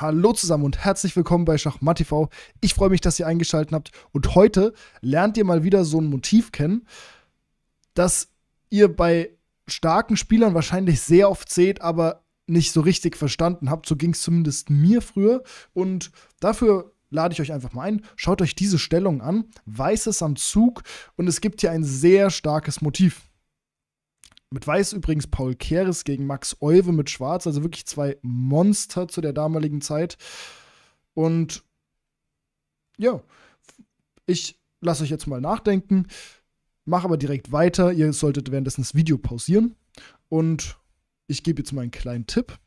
Hallo zusammen und herzlich willkommen bei Schachmatt TV. Ich freue mich, dass ihr eingeschaltet habt und heute lernt ihr mal wieder so ein Motiv kennen, das ihr bei starken Spielern wahrscheinlich sehr oft seht, aber nicht so richtig verstanden habt. So ging es zumindest mir früher und dafür lade ich euch einfach mal ein. Schaut euch diese Stellung an, Weiß weißes am Zug und es gibt hier ein sehr starkes Motiv. Mit Weiß übrigens Paul Keres gegen Max Euwe mit Schwarz, also wirklich zwei Monster zu der damaligen Zeit. Und ja, ich lasse euch jetzt mal nachdenken, mache aber direkt weiter. Ihr solltet währenddessen das Video pausieren und ich gebe jetzt mal einen kleinen Tipp.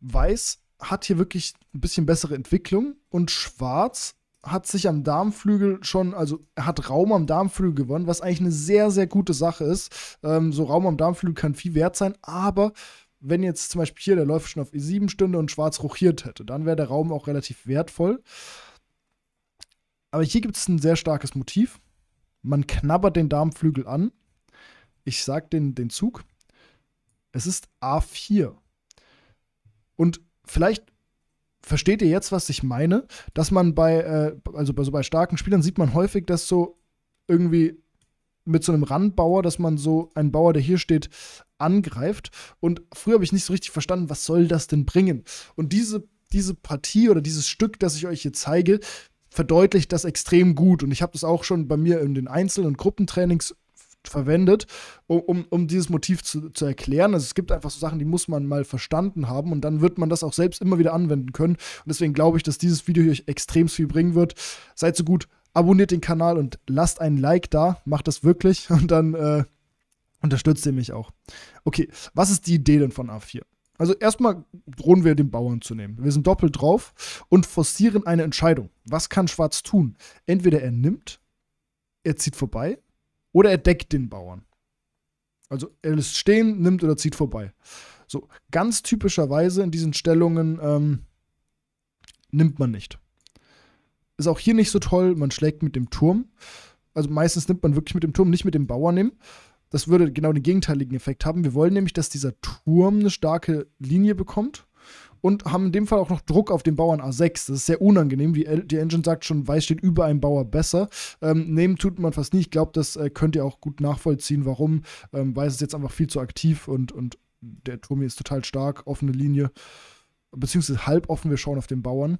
Weiß hat hier wirklich ein bisschen bessere Entwicklung und Schwarz hat sich am Darmflügel schon, also hat Raum am Darmflügel gewonnen, was eigentlich eine sehr, sehr gute Sache ist. Ähm, so Raum am Darmflügel kann viel wert sein, aber wenn jetzt zum Beispiel hier der Läufer schon auf E7 stünde und schwarz rochiert hätte, dann wäre der Raum auch relativ wertvoll. Aber hier gibt es ein sehr starkes Motiv. Man knabbert den Darmflügel an. Ich sage den, den Zug. Es ist A4. Und vielleicht versteht ihr jetzt, was ich meine? Dass man bei, äh, also bei, so bei starken Spielern sieht man häufig, dass so irgendwie mit so einem Randbauer, dass man so einen Bauer, der hier steht, angreift. Und früher habe ich nicht so richtig verstanden, was soll das denn bringen? Und diese, diese Partie oder dieses Stück, das ich euch hier zeige, verdeutlicht das extrem gut. Und ich habe das auch schon bei mir in den Einzel- und Gruppentrainings verwendet, um, um dieses Motiv zu, zu erklären. Also es gibt einfach so Sachen, die muss man mal verstanden haben und dann wird man das auch selbst immer wieder anwenden können. Und deswegen glaube ich, dass dieses Video hier euch extrem viel bringen wird. Seid so gut, abonniert den Kanal und lasst ein Like da. Macht das wirklich und dann äh, unterstützt ihr mich auch. Okay, was ist die Idee denn von A4? Also erstmal drohen wir den Bauern zu nehmen. Wir sind doppelt drauf und forcieren eine Entscheidung. Was kann Schwarz tun? Entweder er nimmt, er zieht vorbei oder er deckt den Bauern. Also er lässt stehen, nimmt oder zieht vorbei. So, ganz typischerweise in diesen Stellungen ähm, nimmt man nicht. Ist auch hier nicht so toll, man schlägt mit dem Turm. Also meistens nimmt man wirklich mit dem Turm, nicht mit dem Bauern nehmen. Das würde genau den gegenteiligen Effekt haben. Wir wollen nämlich, dass dieser Turm eine starke Linie bekommt und haben in dem Fall auch noch Druck auf den Bauern A6. Das ist sehr unangenehm. Die, die Engine sagt schon, Weiß steht über einem Bauer besser. Ähm, nehmen tut man fast nie. Ich glaube, das äh, könnt ihr auch gut nachvollziehen, warum. Ähm, Weiß ist jetzt einfach viel zu aktiv und, und der hier ist total stark. Offene Linie, beziehungsweise halb offen. Wir schauen auf den Bauern.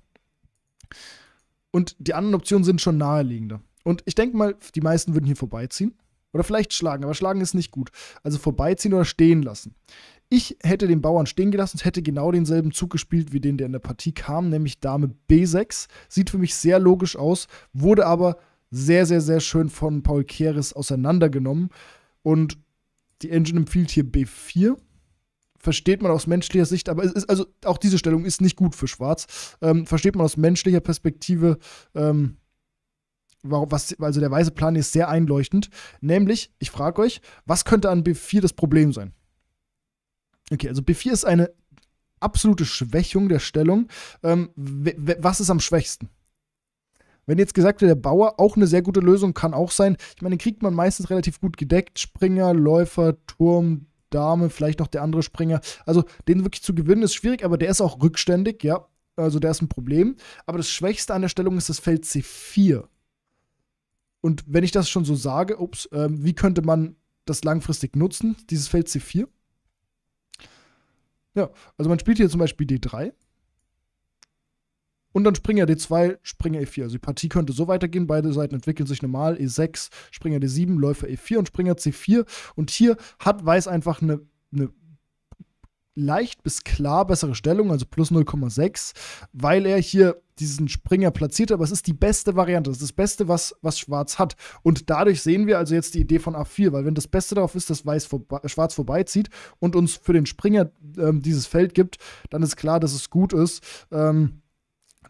Und die anderen Optionen sind schon naheliegender. Und ich denke mal, die meisten würden hier vorbeiziehen. Oder vielleicht schlagen, aber schlagen ist nicht gut. Also vorbeiziehen oder stehen lassen. Ich hätte den Bauern stehen gelassen und hätte genau denselben Zug gespielt, wie den, der in der Partie kam, nämlich Dame B6. Sieht für mich sehr logisch aus, wurde aber sehr, sehr, sehr schön von Paul Keres auseinandergenommen. Und die Engine empfiehlt hier B4. Versteht man aus menschlicher Sicht, aber es ist, also auch diese Stellung ist nicht gut für Schwarz. Ähm, versteht man aus menschlicher Perspektive, ähm, was, also der weiße Plan ist sehr einleuchtend. Nämlich, ich frage euch, was könnte an B4 das Problem sein? Okay, also B4 ist eine absolute Schwächung der Stellung. Ähm, was ist am schwächsten? Wenn jetzt gesagt wird, der Bauer auch eine sehr gute Lösung kann auch sein. Ich meine, den kriegt man meistens relativ gut gedeckt. Springer, Läufer, Turm, Dame, vielleicht noch der andere Springer. Also den wirklich zu gewinnen ist schwierig, aber der ist auch rückständig, ja. Also der ist ein Problem. Aber das Schwächste an der Stellung ist das Feld C4. Und wenn ich das schon so sage, ups, äh, wie könnte man das langfristig nutzen, dieses Feld C4? Ja, also man spielt hier zum Beispiel D3 und dann Springer D2, Springer e E4. Also die Partie könnte so weitergehen, beide Seiten entwickeln sich normal, E6, Springer D7, Läufer e E4 und Springer C4. Und hier hat Weiß einfach eine, eine leicht bis klar bessere Stellung, also plus 0,6, weil er hier diesen Springer platziert, aber es ist die beste Variante. Es ist das Beste, was, was Schwarz hat. Und dadurch sehen wir also jetzt die Idee von A4, weil wenn das Beste darauf ist, dass Weiß vorbe Schwarz vorbeizieht und uns für den Springer ähm, dieses Feld gibt, dann ist klar, dass es gut ist. Ähm,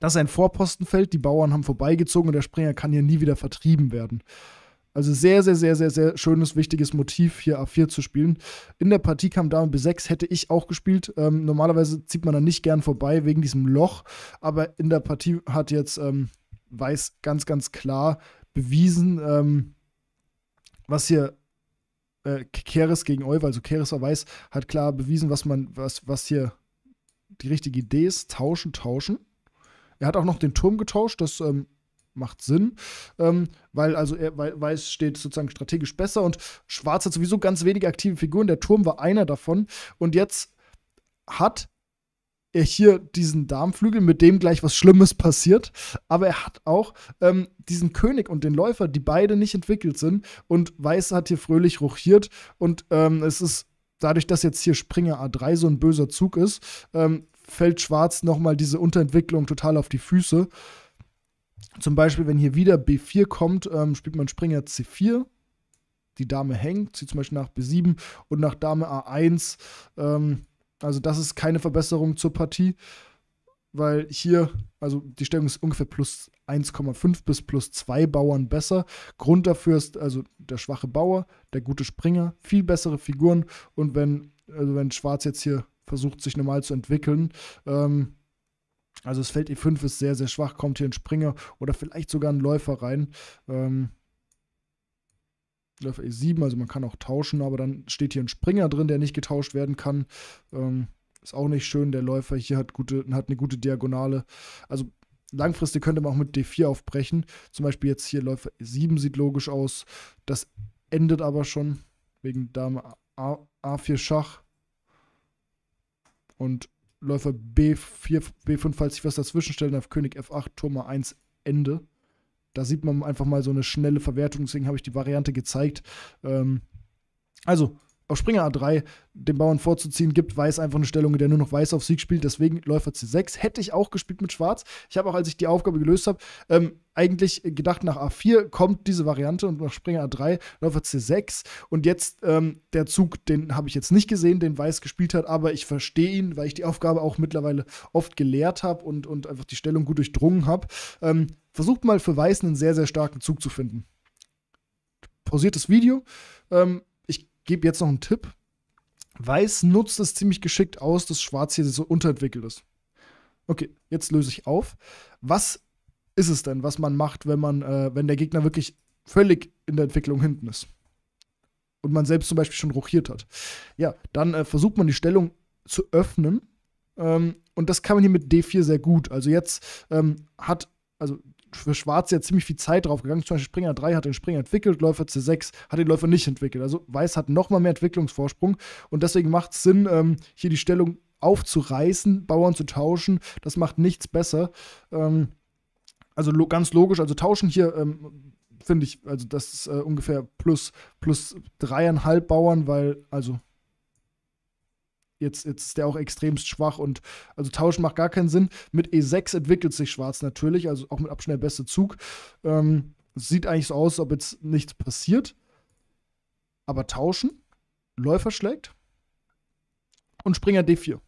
das ist ein Vorpostenfeld, die Bauern haben vorbeigezogen und der Springer kann hier nie wieder vertrieben werden. Also sehr, sehr, sehr, sehr, sehr schönes, wichtiges Motiv, hier A4 zu spielen. In der Partie kam Dame B6, hätte ich auch gespielt. Ähm, normalerweise zieht man da nicht gern vorbei wegen diesem Loch, aber in der Partie hat jetzt ähm, Weiß ganz, ganz klar bewiesen, ähm, was hier äh, Keres gegen Euwe, also Keres war Weiß, hat klar bewiesen, was man, was, was hier die richtige Idee ist. Tauschen, tauschen. Er hat auch noch den Turm getauscht, das ähm, macht Sinn, ähm, weil also er, weil Weiß steht sozusagen strategisch besser und Schwarz hat sowieso ganz wenige aktive Figuren. Der Turm war einer davon und jetzt hat er hier diesen Darmflügel, mit dem gleich was Schlimmes passiert, aber er hat auch ähm, diesen König und den Läufer, die beide nicht entwickelt sind und Weiß hat hier fröhlich ruchiert und ähm, es ist dadurch, dass jetzt hier Springer A3 so ein böser Zug ist, ähm, fällt Schwarz nochmal diese Unterentwicklung total auf die Füße zum Beispiel, wenn hier wieder B4 kommt, ähm, spielt man Springer C4. Die Dame hängt, zieht zum Beispiel nach B7 und nach Dame A1. Ähm, also das ist keine Verbesserung zur Partie, weil hier, also die Stellung ist ungefähr plus 1,5 bis plus 2 Bauern besser. Grund dafür ist also der schwache Bauer, der gute Springer, viel bessere Figuren. Und wenn, also wenn Schwarz jetzt hier versucht, sich normal zu entwickeln, ähm, also das Feld E5 ist sehr, sehr schwach, kommt hier ein Springer oder vielleicht sogar ein Läufer rein. Ähm, Läufer E7, also man kann auch tauschen, aber dann steht hier ein Springer drin, der nicht getauscht werden kann. Ähm, ist auch nicht schön. Der Läufer hier hat, gute, hat eine gute Diagonale. Also langfristig könnte man auch mit D4 aufbrechen. Zum Beispiel jetzt hier Läufer E7 sieht logisch aus. Das endet aber schon wegen Dame A, A4 Schach. Und Läufer B4, B5, falls ich was dazwischen stellen darf, König F8, Turm A1, Ende. Da sieht man einfach mal so eine schnelle Verwertung, deswegen habe ich die Variante gezeigt. Ähm, also, auf Springer A3 den Bauern vorzuziehen gibt. Weiß einfach eine Stellung, der nur noch Weiß auf Sieg spielt. Deswegen Läufer C6. Hätte ich auch gespielt mit Schwarz. Ich habe auch, als ich die Aufgabe gelöst habe, ähm, eigentlich gedacht, nach A4 kommt diese Variante und nach Springer A3 Läufer C6. Und jetzt ähm, der Zug, den habe ich jetzt nicht gesehen, den Weiß gespielt hat, aber ich verstehe ihn, weil ich die Aufgabe auch mittlerweile oft gelehrt habe und, und einfach die Stellung gut durchdrungen habe. Ähm, versucht mal für Weiß einen sehr, sehr starken Zug zu finden. Pausiertes Video. Ähm, gebe jetzt noch einen Tipp. Weiß nutzt es ziemlich geschickt aus, dass Schwarz hier so unterentwickelt ist. Okay, jetzt löse ich auf. Was ist es denn, was man macht, wenn man, äh, wenn der Gegner wirklich völlig in der Entwicklung hinten ist? Und man selbst zum Beispiel schon rochiert hat. Ja, dann äh, versucht man die Stellung zu öffnen. Ähm, und das kann man hier mit D4 sehr gut. Also jetzt ähm, hat, also für Schwarz ja ziemlich viel Zeit drauf gegangen. Zum Beispiel Springer 3 hat den Springer entwickelt, Läufer C6 hat den Läufer nicht entwickelt. Also Weiß hat nochmal mehr Entwicklungsvorsprung und deswegen macht es Sinn, ähm, hier die Stellung aufzureißen, Bauern zu tauschen. Das macht nichts besser. Ähm, also lo ganz logisch, also tauschen hier ähm, finde ich, also das ist äh, ungefähr plus, plus dreieinhalb Bauern, weil, also jetzt, jetzt ist der auch extremst schwach und also tauschen macht gar keinen Sinn. Mit E6 entwickelt sich Schwarz natürlich, also auch mit Abstand beste Zug. Ähm, sieht eigentlich so aus, als ob jetzt nichts passiert. Aber tauschen, Läufer schlägt und Springer D4.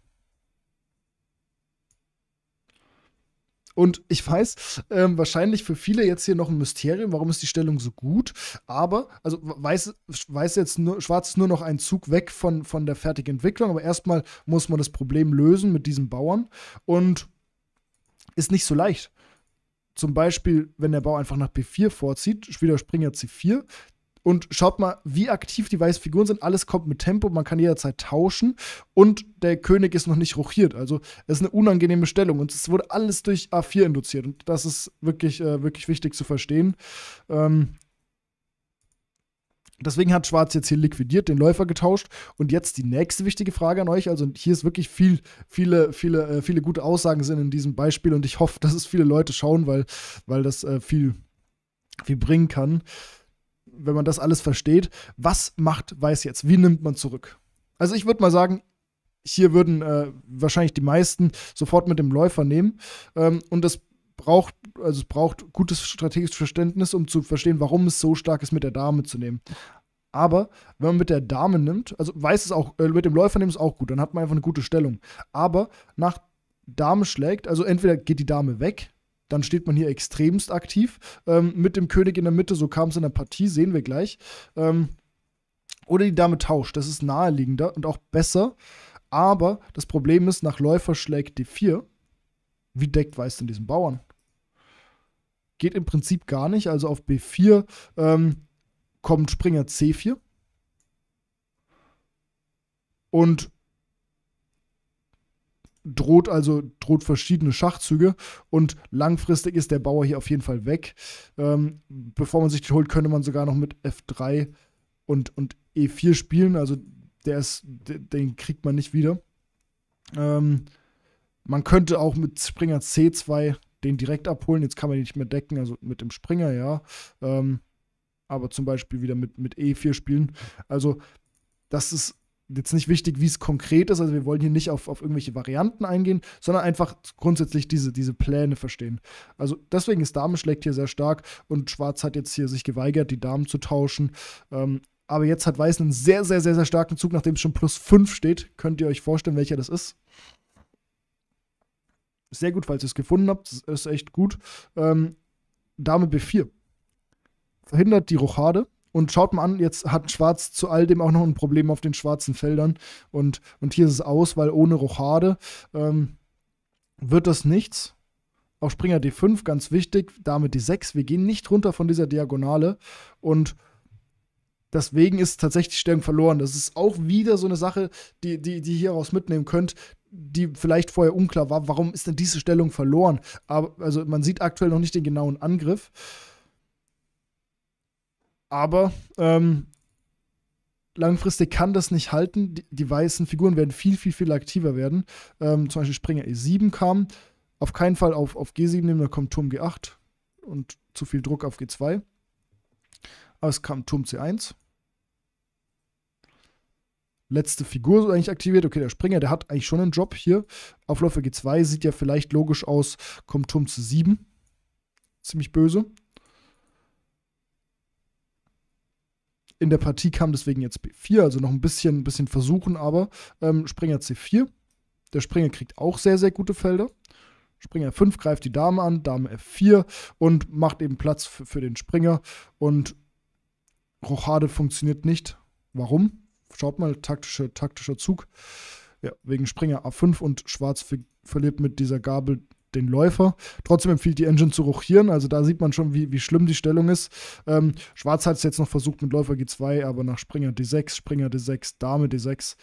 Und ich weiß, ähm, wahrscheinlich für viele jetzt hier noch ein Mysterium, warum ist die Stellung so gut? Aber, also weiß, weiß jetzt nur, schwarz ist nur noch ein Zug weg von, von der fertigen Entwicklung, aber erstmal muss man das Problem lösen mit diesen Bauern und ist nicht so leicht. Zum Beispiel, wenn der Bau einfach nach B4 vorzieht, Spieler Springer C4, und schaut mal, wie aktiv die weißen Figuren sind. Alles kommt mit Tempo, man kann jederzeit tauschen und der König ist noch nicht rochiert. Also es ist eine unangenehme Stellung und es wurde alles durch A4 induziert und das ist wirklich, äh, wirklich wichtig zu verstehen. Ähm, Deswegen hat Schwarz jetzt hier liquidiert, den Läufer getauscht. Und jetzt die nächste wichtige Frage an euch. Also hier ist wirklich viel, viele, viele, äh, viele gute Aussagen sind in diesem Beispiel. Und ich hoffe, dass es viele Leute schauen, weil, weil das äh, viel, viel bringen kann wenn man das alles versteht, was macht Weiß jetzt? Wie nimmt man zurück? Also ich würde mal sagen, hier würden äh, wahrscheinlich die meisten sofort mit dem Läufer nehmen. Ähm, und das braucht, also es braucht gutes strategisches Verständnis, um zu verstehen, warum es so stark ist, mit der Dame zu nehmen. Aber wenn man mit der Dame nimmt, also weiß es auch, äh, mit dem Läufer nimmt es auch gut, dann hat man einfach eine gute Stellung. Aber nach Dame schlägt, also entweder geht die Dame weg, dann steht man hier extremst aktiv. Ähm, mit dem König in der Mitte, so kam es in der Partie, sehen wir gleich. Ähm, oder die Dame tauscht, das ist naheliegender und auch besser. Aber das Problem ist, nach Läufer schlägt D4. Wie deckt weiß denn diesen Bauern? Geht im Prinzip gar nicht. Also auf B4 ähm, kommt Springer C4. Und droht also droht verschiedene Schachzüge und langfristig ist der Bauer hier auf jeden Fall weg. Ähm, bevor man sich die holt, könnte man sogar noch mit F3 und, und E4 spielen. Also der ist, den kriegt man nicht wieder. Ähm, man könnte auch mit Springer C2 den direkt abholen. Jetzt kann man ihn nicht mehr decken, also mit dem Springer, ja. Ähm, aber zum Beispiel wieder mit, mit E4 spielen. Also das ist jetzt nicht wichtig, wie es konkret ist. Also wir wollen hier nicht auf, auf irgendwelche Varianten eingehen, sondern einfach grundsätzlich diese, diese Pläne verstehen. Also deswegen ist Dame schlägt hier sehr stark und Schwarz hat jetzt hier sich geweigert, die Damen zu tauschen. Ähm, aber jetzt hat Weiß einen sehr, sehr, sehr, sehr starken Zug, nachdem es schon plus 5 steht. Könnt ihr euch vorstellen, welcher das ist? Sehr gut, falls ihr es gefunden habt. Das ist echt gut. Ähm, Dame B4. Verhindert die Rochade und schaut mal an, jetzt hat Schwarz zu all dem auch noch ein Problem auf den schwarzen Feldern. Und, und hier ist es aus, weil ohne Rochade ähm, wird das nichts. Auch Springer D5, ganz wichtig, damit die 6. Wir gehen nicht runter von dieser Diagonale. Und deswegen ist tatsächlich Stellung verloren. Das ist auch wieder so eine Sache, die, die, die ihr hieraus mitnehmen könnt, die vielleicht vorher unklar war. Warum ist denn diese Stellung verloren? Aber, also man sieht aktuell noch nicht den genauen Angriff. Aber ähm, langfristig kann das nicht halten. Die, die, weißen Figuren werden viel, viel, viel aktiver werden. Ähm, zum Beispiel Springer E7 kam. Auf keinen Fall auf, auf G7 nehmen, da kommt Turm G8 und zu viel Druck auf G2. Aber es kam Turm C1. Letzte Figur so eigentlich aktiviert. Okay, der Springer, der hat eigentlich schon einen Job hier. Auf Läufer G2 sieht ja vielleicht logisch aus, kommt Turm C7. Ziemlich böse. in der Partie kam deswegen jetzt B4, also noch ein bisschen, ein bisschen versuchen, aber ähm, Springer C4. Der Springer kriegt auch sehr, sehr gute Felder. Springer F5 greift die Dame an, Dame F4 und macht eben Platz für, für den Springer. Und Rochade funktioniert nicht. Warum? Schaut mal, taktische, taktischer Zug. Ja, wegen Springer A5 und Schwarz verliert mit dieser Gabel den Läufer. Trotzdem empfiehlt die Engine zu rochieren. Also da sieht man schon, wie, wie schlimm die Stellung ist. Ähm, Schwarz hat es jetzt noch versucht mit Läufer G2, aber nach Springer D6, Springer D6, Dame D6 ist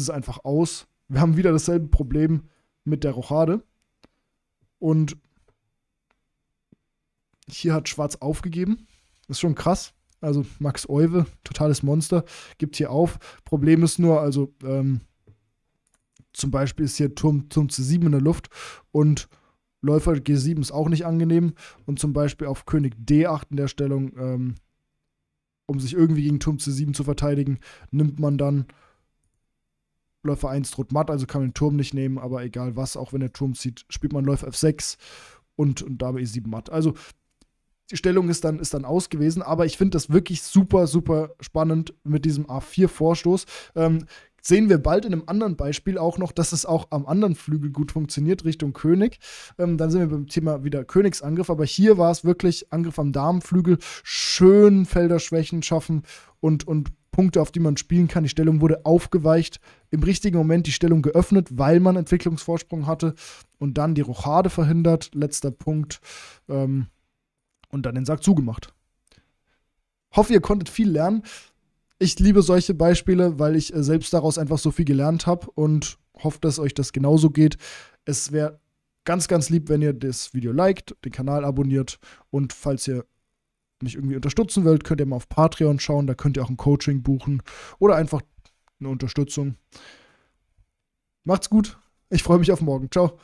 es einfach aus. Wir haben wieder dasselbe Problem mit der Rochade. Und hier hat Schwarz aufgegeben. ist schon krass. Also Max Euwe, totales Monster, gibt hier auf. Problem ist nur, also ähm, zum Beispiel ist hier Turm, Turm C7 in der Luft und Läufer G7 ist auch nicht angenehm. Und zum Beispiel auf König D8 in der Stellung, ähm, um sich irgendwie gegen Turm C7 zu verteidigen, nimmt man dann Läufer 1 droht matt, also kann man den Turm nicht nehmen, aber egal was, auch wenn der Turm zieht, spielt man Läufer F6 und, und Dame E7 matt. Also die Stellung ist dann, ist dann aus gewesen, aber ich finde das wirklich super, super spannend mit diesem A4-Vorstoß. Ähm, sehen wir bald in einem anderen Beispiel auch noch, dass es auch am anderen Flügel gut funktioniert, Richtung König. Ähm, dann sind wir beim Thema wieder Königsangriff, aber hier war es wirklich Angriff am Damenflügel, schön Felderschwächen schaffen und, und Punkte, auf die man spielen kann. Die Stellung wurde aufgeweicht, im richtigen Moment die Stellung geöffnet, weil man Entwicklungsvorsprung hatte und dann die Rochade verhindert, letzter Punkt, ähm, und dann den Sack zugemacht. Hoffe, ihr konntet viel lernen ich liebe solche Beispiele, weil ich äh, selbst daraus einfach so viel gelernt habe und hoffe, dass euch das genauso geht. Es wäre ganz, ganz lieb, wenn ihr das Video liked, den Kanal abonniert und falls ihr mich irgendwie unterstützen wollt, könnt ihr mal auf Patreon schauen, da könnt ihr auch ein Coaching buchen oder einfach eine Unterstützung. Macht's gut, ich freue mich auf morgen. Ciao.